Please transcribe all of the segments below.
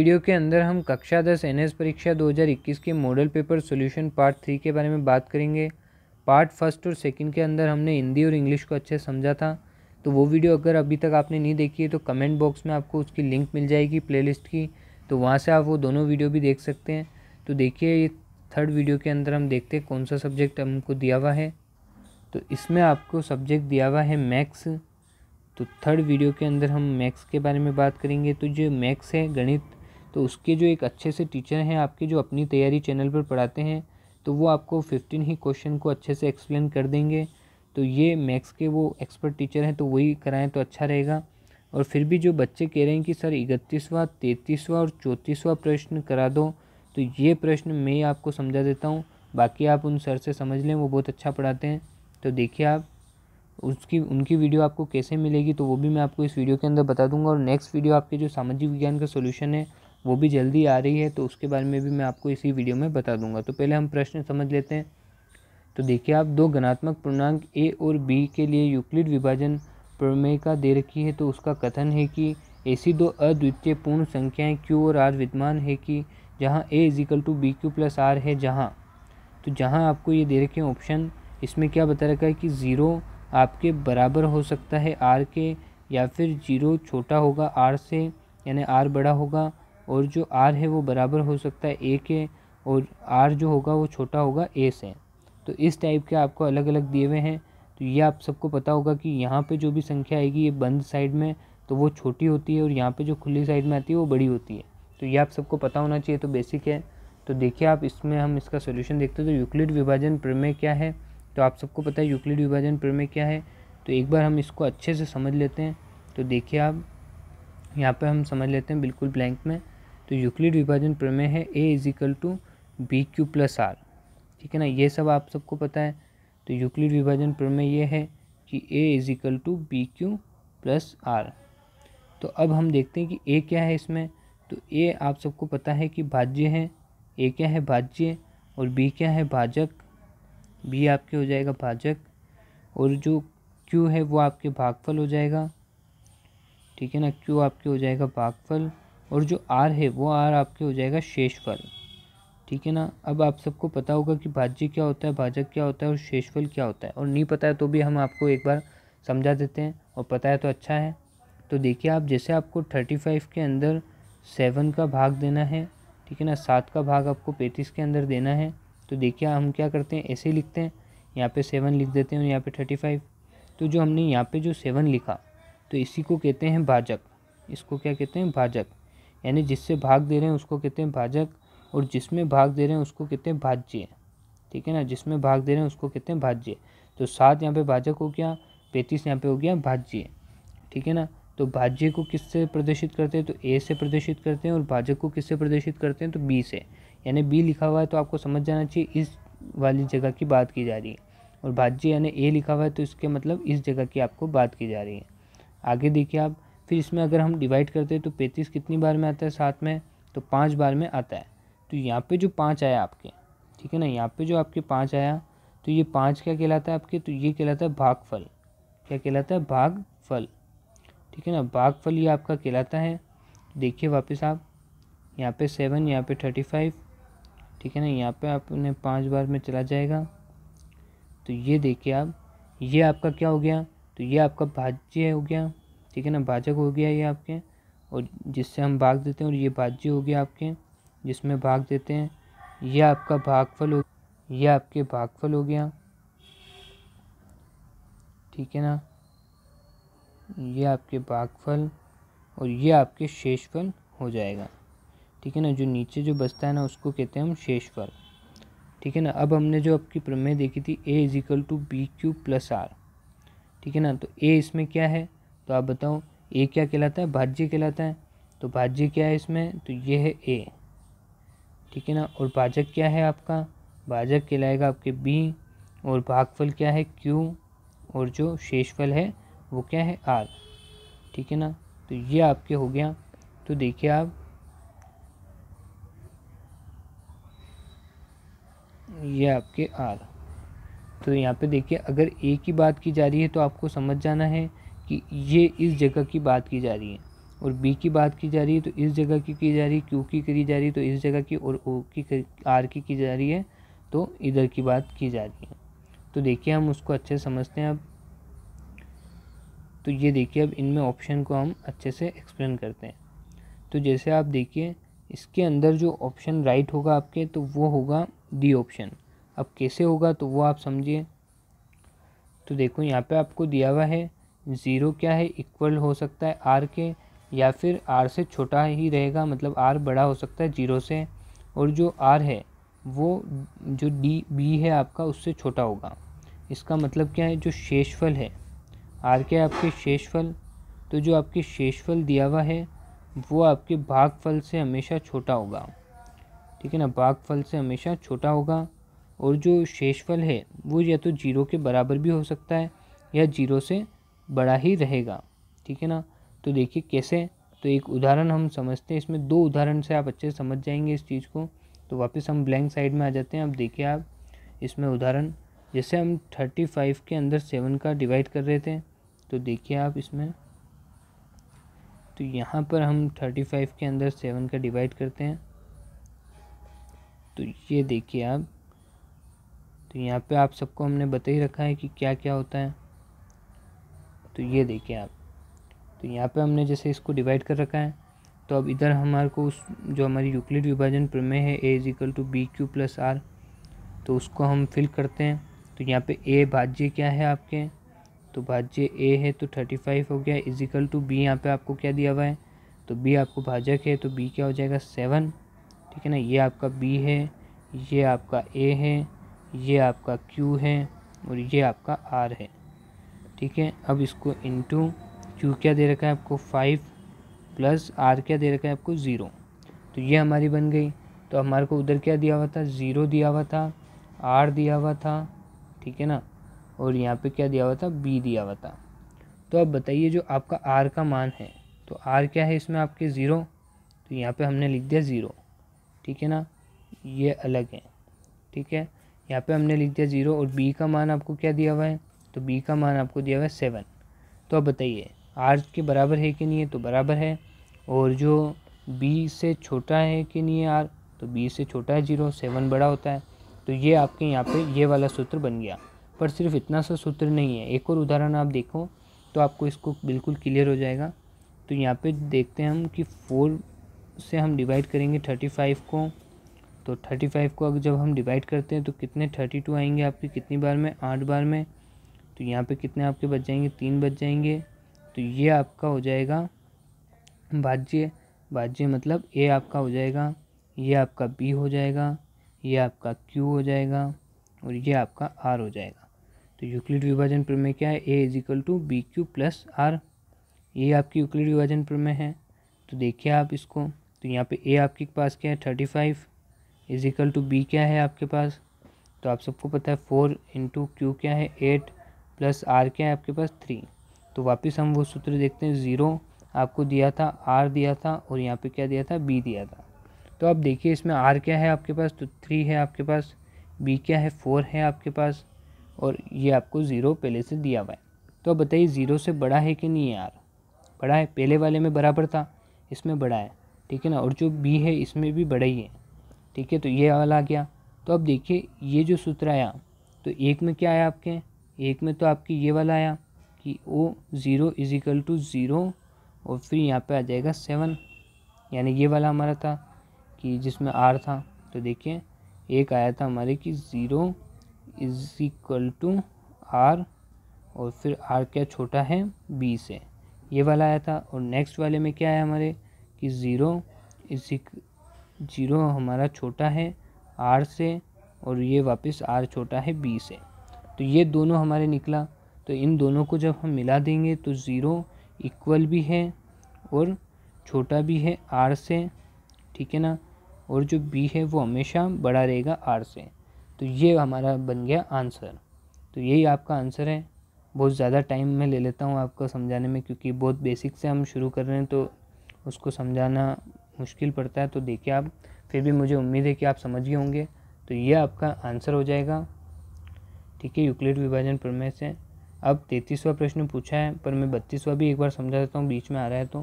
video के अंदर हम कक्षा दस एन परीक्षा 2021 के model paper solution part three के बारे में बात करेंगे पार्ट फर्स्ट और सेकंड के अंदर हमने हिंदी और इंग्लिश को अच्छे समझा था तो वो वीडियो अगर अभी तक आपने नहीं देखी है तो कमेंट बॉक्स में आपको उसकी लिंक मिल जाएगी प्लेलिस्ट की तो वहाँ से आप वो दोनों वीडियो भी देख सकते हैं तो देखिए ये थर्ड वीडियो के अंदर हम देखते हैं कौन सा सब्जेक्ट हमको दिया हुआ है तो इसमें आपको सब्जेक्ट दिया हुआ है मैक्स तो थर्ड वीडियो के अंदर हम मैक्स के बारे में बात करेंगे तो जो मैक्स है गणित तो उसके जो एक अच्छे से टीचर हैं आपके जो अपनी तैयारी चैनल पर पढ़ाते हैं तो वो आपको फिफ्टीन ही क्वेश्चन को अच्छे से एक्सप्लेन कर देंगे तो ये मैथ्स के वो एक्सपर्ट टीचर हैं तो वही कराएं तो अच्छा रहेगा और फिर भी जो बच्चे कह रहे हैं कि सर इकतीसवा तैंतीसवा और चौंतीसवा प्रश्न करा दो तो ये प्रश्न मैं आपको समझा देता हूँ बाकी आप उन सर से समझ लें वो बहुत अच्छा पढ़ाते हैं तो देखिए आप उसकी उनकी वीडियो आपको कैसे मिलेगी तो वो भी मैं आपको इस वीडियो के अंदर बता दूंगा और नेक्स्ट वीडियो आपके जो सामाजिक विज्ञान का सोल्यूशन है वो भी जल्दी आ रही है तो उसके बारे में भी मैं आपको इसी वीडियो में बता दूंगा तो पहले हम प्रश्न समझ लेते हैं तो देखिए आप दो गणात्मक पूर्णांक ए और बी के लिए यूक्लिड विभाजन प्रमेय का दे रखी है तो उसका कथन है कि ऐसी दो अद्वितीय पूर्ण संख्याएं क्यू और आर विद्यमान है कि जहाँ a is equal to b q plus r है जहाँ तो जहाँ आपको ये दे रखे हैं ऑप्शन इसमें क्या बता रखा है कि ज़ीरो आपके बराबर हो सकता है आर के या फिर जीरो छोटा होगा आर से यानी आर बड़ा होगा और जो आर है वो बराबर हो सकता है ए के और आर जो होगा वो छोटा होगा ए से तो इस टाइप के आपको अलग अलग दिए हुए हैं तो ये आप सबको पता होगा कि यहाँ पे जो भी संख्या आएगी ये बंद साइड में तो वो छोटी होती है और यहाँ पे जो खुली साइड में आती है वो बड़ी होती है तो ये आप सबको पता होना चाहिए तो बेसिक है तो देखिए आप इसमें हम इसका सोल्यूशन देखते हैं तो यूक्लिड विभाजन प्रमेय क्या है तो आप सबको पता है यूक्लिड विभाजन प्रमेय क्या है तो एक बार हम इसको अच्छे से समझ लेते हैं तो देखिए आप यहाँ पर हम समझ लेते हैं बिल्कुल ब्लैंक में तो यूक्लिड विभाजन प्रमेय है a is equal to b q plus r ठीक है ना ये सब आप सबको पता है तो यूक्लिड विभाजन प्रमेय ये है कि a is equal to b q plus r तो अब हम देखते हैं कि ए क्या है इसमें तो ए आप सबको पता है कि भाज्य है ए क्या है भाज्य और बी क्या है भाजक बी आपके हो जाएगा भाजक और जो क्यू है वो आपके भागफल हो जाएगा ठीक है ना क्यू आपके हो जाएगा भागफल और जो आर है वो आर आपके हो जाएगा शेषफल ठीक है ना अब आप सबको पता होगा कि भाज्य क्या होता है भाजक क्या होता है और शेषफल क्या होता है और नहीं पता है तो भी हम आपको एक बार समझा देते हैं और पता है तो अच्छा है तो देखिए आप जैसे आपको थर्टी फाइव के अंदर सेवन का भाग देना है ठीक है ना सात का भाग आपको पैंतीस के अंदर देना है तो देखिए हम क्या करते हैं ऐसे लिखते हैं यहाँ पे सेवन लिख देते हैं और यहाँ पे थर्टी फाइव तो जो हमने यहाँ पे जो सेवन लिखा तो इसी को कहते हैं भाजक इसको क्या कहते हैं भाजक यानी जिससे भाग दे रहे हैं उसको कहते हैं भाजक और जिसमें भाग दे रहे हैं उसको कहते हैं भाज्य ठीक है ना जिसमें भाग दे रहे हैं उसको कहते हैं भाज्य तो सात यहाँ पे भाजक हो गया पैंतीस यहाँ पे हो गया भाज्य ठीक है ना तो भाज्य को किससे प्रदर्शित करते हैं तो ए से प्रदर्शित करते हैं और भाजक को किससे प्रदर्शित करते हैं तो बी से यानी बी लिखा हुआ है तो आपको समझ जाना चाहिए इस वाली जगह की बात की जा रही है और भाज्य यानी ए लिखा हुआ है तो इसके मतलब इस जगह की आपको बात की जा रही है आगे देखिए आप फिर इसमें अगर हम डिवाइड करते हैं तो पैंतीस कितनी बार में आता है सात में तो पाँच बार में आता है तो यहाँ पे जो पाँच आया आपके ठीक है ना यहाँ पे जो आपके पाँच आया तो ये पाँच क्या कहलाता है आपके तो ये कहलाता है भाग फल क्या कहलाता है भाग फल ठीक है ना भाग फल ये आपका कहलाता है देखिए वापस आप यहाँ पे सेवन यहाँ पे थर्टी फाइव ठीक है ना यहाँ पे आपने पाँच बार में चला जाएगा तो ये देखिए आप ये आपका क्या हो गया तो ये आपका भाज्य हो गया ठीक है ना भाजक हो गया ये आपके और जिससे हम भाग देते हैं और ये भाज्य हो गया आपके जिसमें भाग देते हैं यह आपका भागफल हो यह आपके भागफल हो गया ठीक है ना ये आपके भागफल और ये आपके शेषफल हो जाएगा ठीक है ना जो नीचे जो बचता है ना उसको कहते हैं हम शेषफल ठीक है ना अब हमने जो आपकी प्रमेय देखी थी a is equal to b q plus r ठीक है ना तो ए इसमें क्या है तो आप बताओ ए क्या कहलाता है भाज्य कहलाता है तो भाज्य क्या है इसमें तो ये है ए ठीक है ना और भाजक क्या है आपका भाजक कहलाएगा आपके बी और भागफल क्या है क्यू और जो शेषफल है वो क्या है आर ठीक है ना तो ये आपके हो गया तो देखिए आप ये आपके आर तो यहाँ पे देखिए अगर ए की बात की जा रही है तो आपको समझ जाना है कि ये इस जगह की बात की जा रही है और बी की बात की जा रही है तो इस जगह की की जा रही है क्यू की करी जा रही है तो इस जगह की और ओ की आर की की जा रही है तो इधर की बात की जा रही है तो देखिए हम उसको अच्छे समझते हैं अब तो ये देखिए अब इनमें ऑप्शन को हम अच्छे से एक्सप्लेन करते हैं तो जैसे आप देखिए इसके अंदर जो ऑप्शन राइट होगा आपके तो वो होगा डी ऑप्शन अब कैसे होगा तो वो आप समझिए तो देखो यहाँ पे आपको दिया हुआ है ज़ीरो क्या है इक्वल हो सकता है आर के या फिर आर से छोटा ही रहेगा मतलब आर बड़ा हो सकता है जीरो से और जो आर है वो जो डी बी है आपका उससे छोटा होगा इसका मतलब क्या है जो शेषफल है आर के आपके शेषफल तो जो आपके शेषफल दिया हुआ है वो आपके भागफल से हमेशा छोटा होगा ठीक है ना भागफल से हमेशा छोटा होगा और जो शेषफल है वो या तो जीरो के बराबर भी हो सकता है या जीरो से बड़ा ही रहेगा ठीक है ना तो देखिए कैसे तो एक उदाहरण हम समझते हैं इसमें दो उदाहरण से आप अच्छे से समझ जाएंगे इस चीज़ को तो वापस हम ब्लैंक साइड में आ जाते हैं अब देखिए आप इसमें उदाहरण जैसे हम थर्टी फाइव के अंदर सेवन का डिवाइड कर रहे थे तो देखिए आप इसमें तो यहाँ पर हम थर्टी फाइव के अंदर सेवन का डिवाइड करते हैं तो ये देखिए आप तो यहाँ पे आप सबको हमने बता ही रखा है कि क्या क्या होता है तो ये देखिए आप तो यहाँ पे हमने जैसे इसको डिवाइड कर रखा है तो अब इधर हमारे को उस जो हमारी यूक्लिड विभाजन प्रमेय है a is equal to b q plus r तो उसको हम फिल करते हैं तो यहाँ पे ए भाज्य क्या है आपके तो भाज्य ए है तो थर्टी फाइव हो गया इजिकल टू बी यहाँ पे आपको क्या दिया हुआ है तो बी आपको भाजक है तो बी क्या हो जाएगा सेवन ठीक है ना ये आपका बी है ये आपका ए है ये आपका क्यू है और ये आपका आर है ठीक है अब इसको इंटू क्यू क्या दे रखा है आपको फाइव प्लस आर क्या दे रखा है आपको ज़ीरो तो ये हमारी बन गई तो हमारे को उधर क्या दिया हुआ था ज़ीरो दिया हुआ था आर दिया हुआ था ठीक है ना और यहाँ पे क्या दिया हुआ था बी दिया हुआ था तो अब बताइए जो आपका आर का मान है तो आर क्या है इसमें आपके ज़ीरो तो यहाँ पे हमने लिख दिया ज़ीरो ठीक है ना ये अलग है ठीक है यहाँ पे हमने लिख दिया ज़ीरो और बी का मान आपको क्या दिया हुआ है तो बी का मान आपको दिया हुआ है सेवन तो अब बताइए आर के बराबर है कि नहीं है तो बराबर है और जो बी से छोटा है कि नहीं है आर तो बी से छोटा है जीरो सेवन बड़ा होता है तो ये आपके यहाँ पे ये वाला सूत्र बन गया पर सिर्फ इतना सा सूत्र नहीं है एक और उदाहरण आप देखो तो आपको इसको बिल्कुल क्लियर हो जाएगा तो यहाँ पे देखते हैं हम कि फोर से हम डिवाइड करेंगे थर्टी फाइव को तो थर्टी फाइव को अगर जब हम डिवाइड करते हैं तो कितने थर्टी टू आएंगे आपकी कितनी बार में आठ बार में तो यहाँ पे कितने आपके बच जाएंगे तीन बच जाएंगे तो ये आपका हो जाएगा भाज्य भाज्य मतलब ए आपका हो जाएगा ये आपका बी हो जाएगा ये आपका क्यू हो जाएगा और ये आपका आर हो जाएगा तो यूक्लिड विभाजन प्रमे क्या है a is equal to b q plus r ये आपकी यूक्लिड विभाजन प्रमे है तो देखिए आप इसको तो यहाँ पे ए आपके पास क्या है thirty five is equal to b क्या है आपके पास तो आप सबको पता है फोर इंटू क्यू क्या है एट प्लस आर क्या है आपके पास थ्री तो वापस हम वो सूत्र देखते हैं ज़ीरो आपको दिया था आर दिया था और यहाँ पे क्या दिया था बी दिया था तो आप देखिए इसमें आर क्या है आपके पास तो थ्री है आपके पास बी क्या है फोर है आपके पास और ये आपको ज़ीरो पहले से दिया हुआ है तो अब बताइए ज़ीरो से बड़ा है कि नहीं है आर बड़ा है पहले वाले में बराबर था इसमें बड़ा है ठीक है ना और जो बी है इसमें भी बड़ा ही है ठीक है तो ये वाला आ गया तो अब देखिए ये जो सूत्र आया तो एक में क्या आया आपके एक में तो आपकी ये वाला आया कि O zero is equal to zero और फिर यहाँ पे आ जाएगा सेवन यानी ये वाला हमारा था कि जिसमें आर था तो देखिए एक आया था हमारे कि ज़ीरो इजिकल टू आर और फिर आर क्या छोटा है बी से ये वाला आया था और नेक्स्ट वाले में क्या आया हमारे कि ज़ीरो इजिक ज़ीरो हमारा छोटा है आर से और ये वापस आर छोटा है बी से तो ये दोनों हमारे निकला तो इन दोनों को जब हम मिला देंगे तो ज़ीरो इक्वल भी है और छोटा भी है आर से ठीक है ना और जो बी है वो हमेशा बड़ा रहेगा आर से तो ये हमारा बन गया आंसर तो यही आपका आंसर है बहुत ज़्यादा टाइम मैं ले लेता हूँ आपको समझाने में क्योंकि बहुत बेसिक से हम शुरू कर रहे हैं तो उसको समझाना मुश्किल पड़ता है तो देखिए आप फिर भी मुझे उम्मीद है कि आप समझ गए होंगे तो ये आपका आंसर हो जाएगा ठीक है यूक्लिड विभाजन प्रमेय से अब तैंतीसवा प्रश्न पूछा है पर मैं बत्तीसवा भी एक बार समझा देता हूँ बीच में आ रहा है तो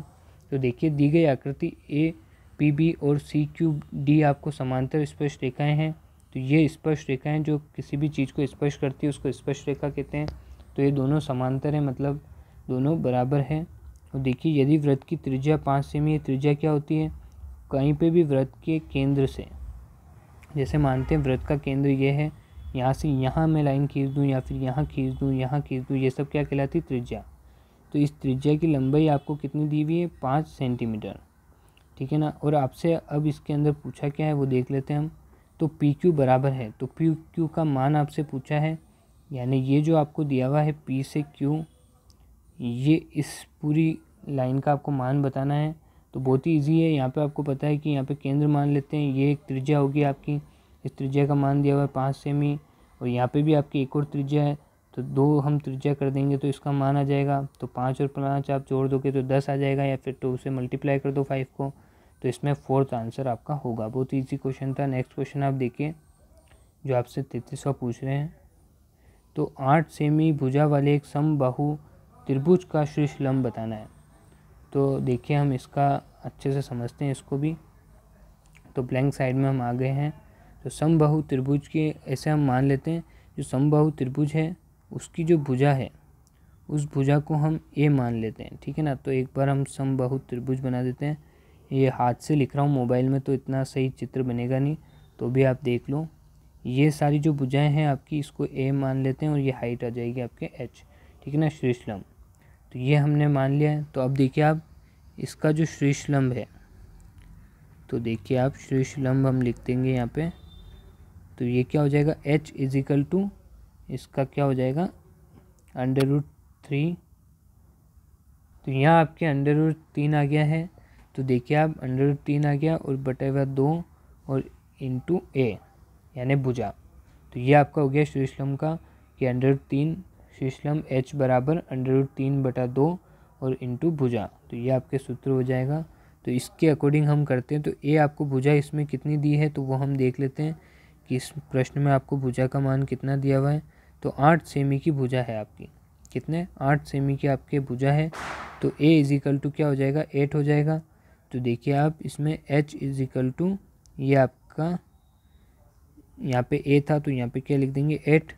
तो देखिए दी गई आकृति ए पी बी और सी क्यू डी आपको समांतर स्पर्श रेखाएं हैं तो ये स्पर्श रेखाएं हैं जो किसी भी चीज़ को स्पर्श करती है उसको स्पर्श रेखा कहते हैं तो ये दोनों समांतर है मतलब दोनों बराबर है और देखिए यदि व्रत की त्रिज्या पाँच सेमी है त्रिज्या क्या होती है कहीं पर भी व्रत के केंद्र से जैसे मानते हैं व्रत का केंद्र ये है यहाँ से यहाँ मैं लाइन खींच दूँ या फिर यहाँ खींच दूँ यहाँ खींच दूँ ये सब क्या कहलाती त्रिज्या तो इस त्रिज्या की लंबाई आपको कितनी दी हुई है पाँच सेंटीमीटर ठीक है ना और आपसे अब इसके अंदर पूछा क्या है वो देख लेते हैं हम तो पी क्यू बराबर है तो पी क्यू का मान आपसे पूछा है यानी ये जो आपको दिया हुआ है पी से क्यू ये इस पूरी लाइन का आपको मान बताना है तो बहुत ही ईजी है यहाँ पे आपको पता है कि यहाँ पे केंद्र मान लेते हैं ये एक त्रिज्या होगी आपकी इस त्रिज्या का मान दिया हुआ है पाँच सेमी और यहाँ पे भी आपकी एक और त्रिज्या है तो दो हम त्रिज्या कर देंगे तो इसका मान आ जाएगा तो पाँच और पाँच आप जोड़ दोगे तो दस आ जाएगा या फिर तो से मल्टीप्लाई कर दो फाइव को तो इसमें फोर्थ आंसर आपका होगा बहुत ईजी क्वेश्चन था नेक्स्ट क्वेश्चन आप देखिए जो आपसे तैतीस पूछ रहे हैं तो आठ सेमी भुजा वाले एक समबाहु त्रिभुज का शीर्ष लंब बताना है तो देखिए हम इसका अच्छे से समझते हैं इसको भी तो ब्लैंक साइड में हम आ गए हैं तो समबाहु त्रिभुज के ऐसे हम मान लेते हैं जो समबाहु त्रिभुज है उसकी जो भुजा है उस भुजा को हम ए मान लेते हैं ठीक है ना तो एक बार हम समबाहु त्रिभुज बना देते हैं ये हाथ से लिख रहा हूँ मोबाइल में तो इतना सही चित्र बनेगा नहीं तो भी आप देख लो ये सारी जो भुजाएं हैं आपकी इसको ए मान लेते हैं और ये हाइट आ जाएगी आपके एच ठीक है ना श्रीश्लम तो ये हमने मान लिया है तो अब देखिए आप इसका जो श्रीश्लम्भ है तो देखिए आप श्रीश्लम्भ हम लिख देंगे यहाँ पर तो ये क्या हो जाएगा एच इज इक्वल टू इसका क्या हो जाएगा अंडर रूट थ्री तो यहाँ आपके अंडर रूट तीन आ गया है तो देखिए आप अंडर रूट तीन आ गया और बटे हुआ दो और इंटू ए यानी भुजा तो ये आपका हो गया श्रीस्लम का कि अंडर रूट तीन श्रीस्लम एच बराबर अंडर रूट तीन बटा दो और इंटू भुजा तो ये आपके सूत्र हो जाएगा तो इसके अकॉर्डिंग हम करते हैं तो ए आपको भुजा इसमें कितनी दी है तो वो हम देख लेते हैं कि इस प्रश्न में आपको भुजा का मान कितना दिया हुआ है तो आठ सेमी की भुजा है आपकी कितने आठ सेमी की आपके भुजा है तो ए इजिकल टू क्या हो जाएगा एट हो जाएगा तो देखिए आप इसमें एच इजिकल टू ये आपका यहाँ पे ए था तो यहाँ पे क्या लिख देंगे एट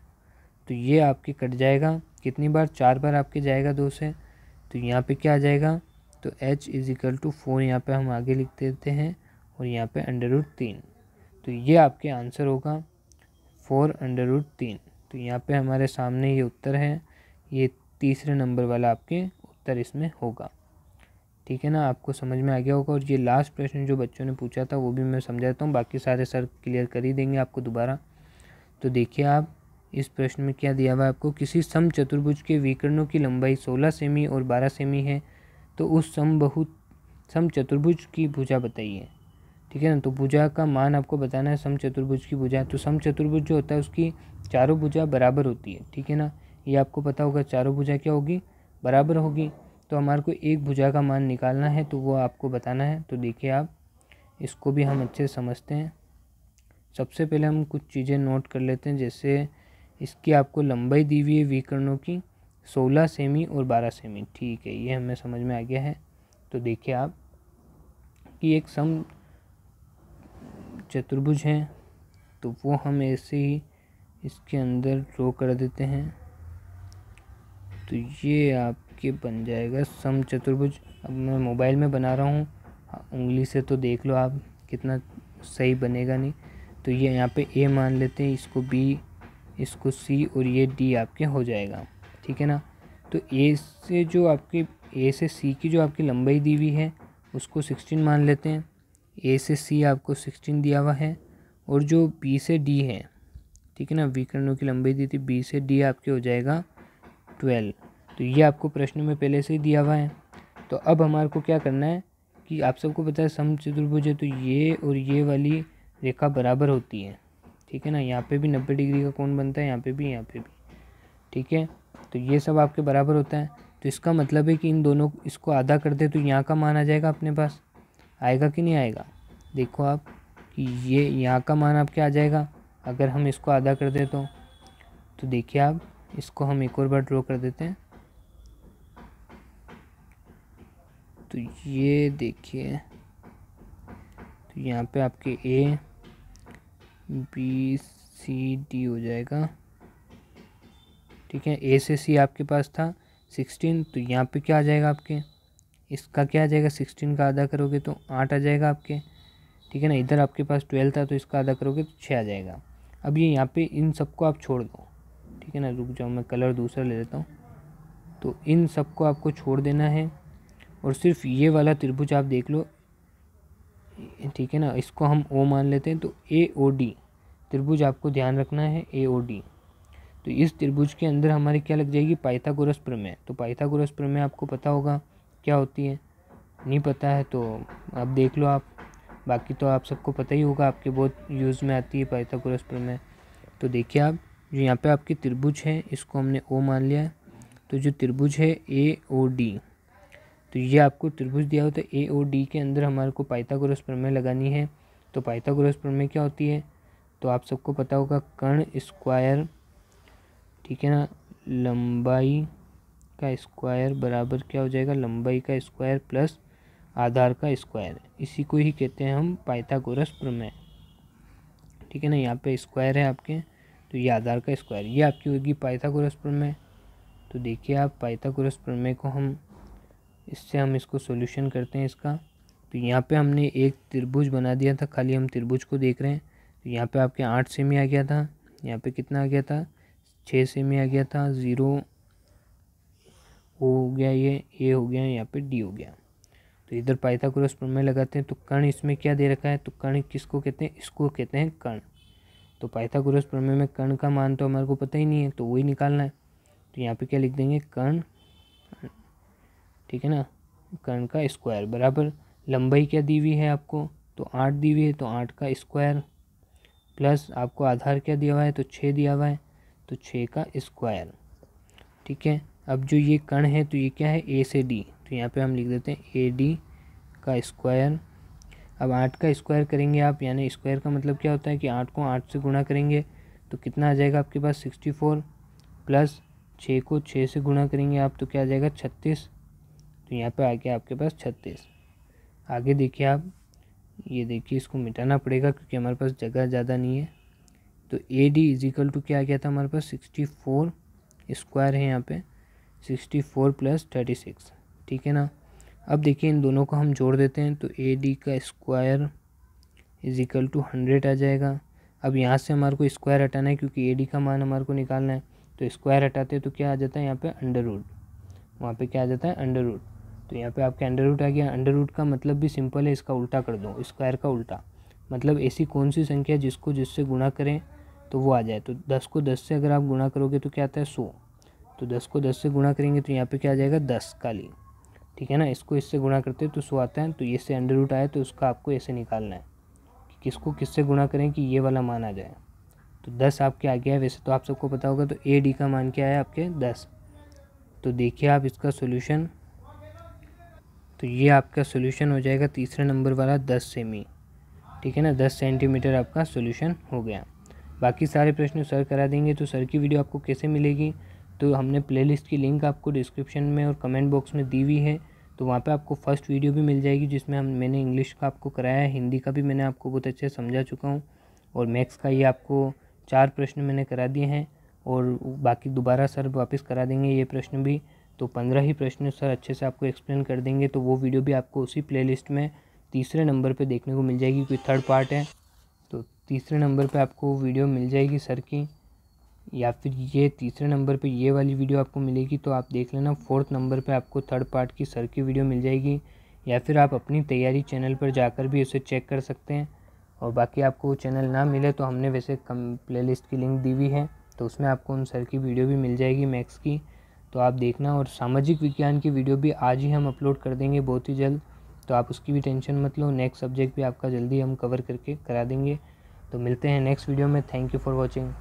तो ये आपके कट जाएगा कितनी बार चार बार आपके जाएगा दो से तो यहाँ पे क्या आ जाएगा तो एच इजिकल टू फोर यहाँ पे हम आगे लिख देते हैं और यहाँ पे अंडर रूट तीन तो ये आपके आंसर होगा फोर अंडर रूट तीन तो यहाँ पे हमारे सामने ये उत्तर है ये तीसरे नंबर वाला आपके उत्तर इसमें होगा ठीक है ना आपको समझ में आ गया होगा और ये लास्ट प्रश्न जो बच्चों ने पूछा था वो भी मैं समझाता हूँ बाकी सारे सर क्लियर कर ही देंगे आपको दोबारा तो देखिए आप इस प्रश्न में क्या दिया हुआ है आपको किसी सम चतुर्भुज के विकर्णों की लंबाई सोलह सेमी और बारह सेमी है तो उस सम बहुत सम चतुर्भुज की भुजा बताइए ठीक है ना तो भुजा का मान आपको बताना है सम चतुर्भुज की भुजा तो सम चतुर्भुज जो होता है उसकी चारों भुजा बराबर होती है ठीक है ना ये आपको पता होगा चारों भुजा क्या होगी बराबर होगी तो हमारे को एक भुजा का मान निकालना है तो वो आपको बताना है तो देखिए आप इसको भी हम अच्छे से समझते हैं सबसे पहले हम कुछ चीज़ें नोट कर लेते हैं जैसे इसकी आपको लंबाई दी हुई है विकर्णों की सोलह सेमी और बारह सेमी ठीक है ये हमें समझ में आ गया है तो देखिए आप कि एक सम चतुर्भुज हैं तो वो हम ऐसे ही इसके अंदर ड्रो कर देते हैं तो ये आपके बन जाएगा सम चतुर्भुज अब मैं मोबाइल में बना रहा हूँ हाँ, उंगली से तो देख लो आप कितना सही बनेगा नहीं तो ये यहाँ पे ए मान लेते हैं इसको बी इसको सी और ये डी आपके हो जाएगा ठीक है ना तो ए से जो आपके ए से सी की जो आपकी लंबाई दी हुई है उसको सिक्सटीन मान लेते हैं ए से सी आपको सिक्सटीन दिया हुआ है और जो बी से डी है ठीक है ना विकर्णों की लंबाई दी थी बी से डी आपके हो जाएगा ट्वेल्व तो ये आपको प्रश्न में पहले से ही दिया हुआ है तो अब हमारे को क्या करना है कि आप सबको पता है चतुर्भुज है तो ये और ये वाली रेखा बराबर होती है ठीक है ना यहाँ पे भी नब्बे डिग्री का कोण बनता है यहाँ पे भी यहाँ पे भी ठीक है तो ये सब आपके बराबर होता है तो इसका मतलब है कि इन दोनों इसको आधा कर दे तो यहाँ का मान आ जाएगा अपने पास आएगा कि नहीं आएगा देखो आप कि ये यहाँ का मान आपके आ जाएगा अगर हम इसको आधा कर दे तो, तो देखिए आप इसको हम एक और बार ड्रॉ कर देते हैं तो ये देखिए तो यहाँ पे आपके ए बी सी डी हो जाएगा ठीक है ए से सी आपके पास था सिक्सटीन तो यहाँ पे क्या आ जाएगा आपके इसका क्या आ जाएगा सिक्सटीन का आधा करोगे तो आठ आ जाएगा आपके ठीक है ना इधर आपके पास ट्वेल्थ था तो इसका आधा करोगे तो छः आ जाएगा अब ये यहाँ पे इन सबको आप छोड़ दो ठीक है ना रुक जाओ मैं कलर दूसरा ले लेता हूँ तो इन सबको आपको छोड़ देना है और सिर्फ ये वाला त्रिभुज आप देख लो ठीक है ना इसको हम ओ मान लेते हैं तो ए ओ डी त्रिभुज आपको ध्यान रखना है ए ओ डी तो इस त्रिभुज के अंदर हमारी क्या लग जाएगी पाइथागोरस प्रमेय तो पाइथागोरस प्रमेय आपको पता होगा क्या होती है नहीं पता है तो आप देख लो आप बाकी तो आप सबको पता ही होगा आपके बहुत यूज़ में आती है पाइथागोरस प्रमेय तो देखिए आप जो यहाँ पे आपकी त्रिभुज है इसको हमने ओ मान लिया है तो जो त्रिभुज है ए ओ डी तो ये आपको त्रिभुज दिया होता है ए ओ डी के अंदर हमारे को पाइथागोरस प्रमेय लगानी है तो पाइथागोरस प्रमेय क्या होती है तो आप सबको पता होगा कर्ण स्क्वायर ठीक है ना लंबाई का स्क्वायर बराबर क्या हो जाएगा लंबाई का स्क्वायर प्लस आधार का स्क्वायर इसी को ही कहते हैं हम पाइथागोरस प्रमेय ठीक है ना यहाँ पे स्क्वायर है आपके तो ये आधार का स्क्वायर ये आपकी होगी पाइथागोरस प्रमेय तो देखिए आप पाइथागोरस प्रमेय को हम इससे हम इसको सोल्यूशन करते हैं इसका तो यहाँ पर हमने एक त्रिभुज बना दिया था खाली हम त्रिभुज को देख रहे हैं तो यहाँ पर आपके आठ सेमी आ गया था यहाँ पर कितना आ गया था छः सेमी आ गया था ज़ीरो ओ हो गया ये ए हो गया यहाँ पे डी हो गया तो इधर पाइथागोरस प्रमेय लगाते हैं तो कर्ण इसमें क्या दे रखा है तो कर्ण किसको कहते हैं इसको कहते हैं कर्ण तो पाइथागोरस प्रमेय में कर्ण का मान तो हमारे को पता ही नहीं है तो वही निकालना है तो यहाँ पे क्या लिख देंगे कर्ण ठीक है ना कर्ण का स्क्वायर बराबर लंबाई क्या दी हुई है आपको तो आठ दी हुई है तो आठ का स्क्वायर प्लस आपको आधार क्या दिया हुआ है तो छः दिया हुआ है तो छः का स्क्वायर ठीक है अब जो ये कण है तो ये क्या है ए से डी तो यहाँ पे हम लिख देते हैं ए डी का स्क्वायर अब आठ का स्क्वायर करेंगे आप यानी स्क्वायर का मतलब क्या होता है कि आठ को आठ से गुणा करेंगे तो कितना आ जाएगा आपके पास सिक्सटी फोर प्लस छः को छः से गुणा करेंगे आप तो क्या आ जाएगा छत्तीस तो यहाँ पे आ गया आपके पास छत्तीस आगे देखिए आप ये देखिए इसको मिटाना पड़ेगा क्योंकि हमारे पास जगह ज़्यादा नहीं है तो ए डी इजिकल टू क्या आ गया था हमारे पास सिक्सटी फोर स्क्वायर है यहाँ पे sixty four plus thirty six ठीक है ना अब देखिए इन दोनों को हम जोड़ देते हैं तो ए डी का square is equal to hundred आ जाएगा अब यहाँ से हमारे को स्क्वायर हटाना है क्योंकि ए डी का मान हमारे को निकालना है तो स्क्वायर हटाते हैं तो क्या आ जाता है यहाँ पे अंडर रूट वहाँ पे क्या आ जाता है अंडर रूट तो यहाँ पे आपके अंडर रूट आ गया अंडर रूट का मतलब भी सिंपल है इसका उल्टा कर दो स्क्वायर का उल्टा मतलब ऐसी कौन सी संख्या जिसको जिससे गुणा करें तो वो आ जाए तो दस को दस से अगर आप गुणा करोगे तो क्या आता है सौ तो दस को दस से गुणा करेंगे तो यहाँ पे क्या आ जाएगा दस काली ठीक है ना इसको इससे गुणा करते हैं तो सो आता है तो ये से अंडर रूट आए तो उसका आपको ऐसे निकालना है कि किसको किससे गुणा करें कि ये वाला मान आ जाए तो दस आपके आ गया है वैसे तो आप सबको पता होगा तो ए डी का मान क्या है आपके दस तो देखिए आप इसका सोल्यूशन तो ये आपका सोल्यूशन हो जाएगा तीसरे नंबर वाला दस सेमी ठीक है ना दस सेंटीमीटर आपका सोल्यूशन हो गया बाकी सारे प्रश्न सर करा देंगे तो सर की वीडियो आपको कैसे मिलेगी तो हमने प्लेलिस्ट की लिंक आपको डिस्क्रिप्शन में और कमेंट बॉक्स में दी हुई है तो वहाँ पे आपको फर्स्ट वीडियो भी मिल जाएगी जिसमें हम मैंने इंग्लिश का आपको कराया है हिंदी का भी मैंने आपको बहुत अच्छे समझा चुका हूँ और मैथ्स का ये आपको चार प्रश्न मैंने करा दिए हैं और बाकी दोबारा सर वापस करा देंगे ये प्रश्न भी तो पंद्रह ही प्रश्न सर अच्छे से आपको एक्सप्लेन कर देंगे तो वो वीडियो भी आपको उसी प्ले में तीसरे नंबर पर देखने को मिल जाएगी क्योंकि थर्ड पार्ट है तो तीसरे नंबर पर आपको वीडियो मिल जाएगी सर की या फिर ये तीसरे नंबर पे ये वाली वीडियो आपको मिलेगी तो आप देख लेना फोर्थ नंबर पे आपको थर्ड पार्ट की सर की वीडियो मिल जाएगी या फिर आप अपनी तैयारी चैनल पर जाकर भी उसे चेक कर सकते हैं और बाकी आपको चैनल ना मिले तो हमने वैसे कम प्ले लिस्ट की लिंक दी हुई है तो उसमें आपको उन सर की वीडियो भी मिल जाएगी मैक्स की तो आप देखना और सामाजिक विज्ञान की वीडियो भी आज ही हम अपलोड कर देंगे बहुत ही जल्द तो आप उसकी भी टेंशन मत लो नेक्स्ट सब्जेक्ट भी आपका जल्दी हम कवर करके करा देंगे तो मिलते हैं नेक्स्ट वीडियो में थैंक यू फॉर वॉचिंग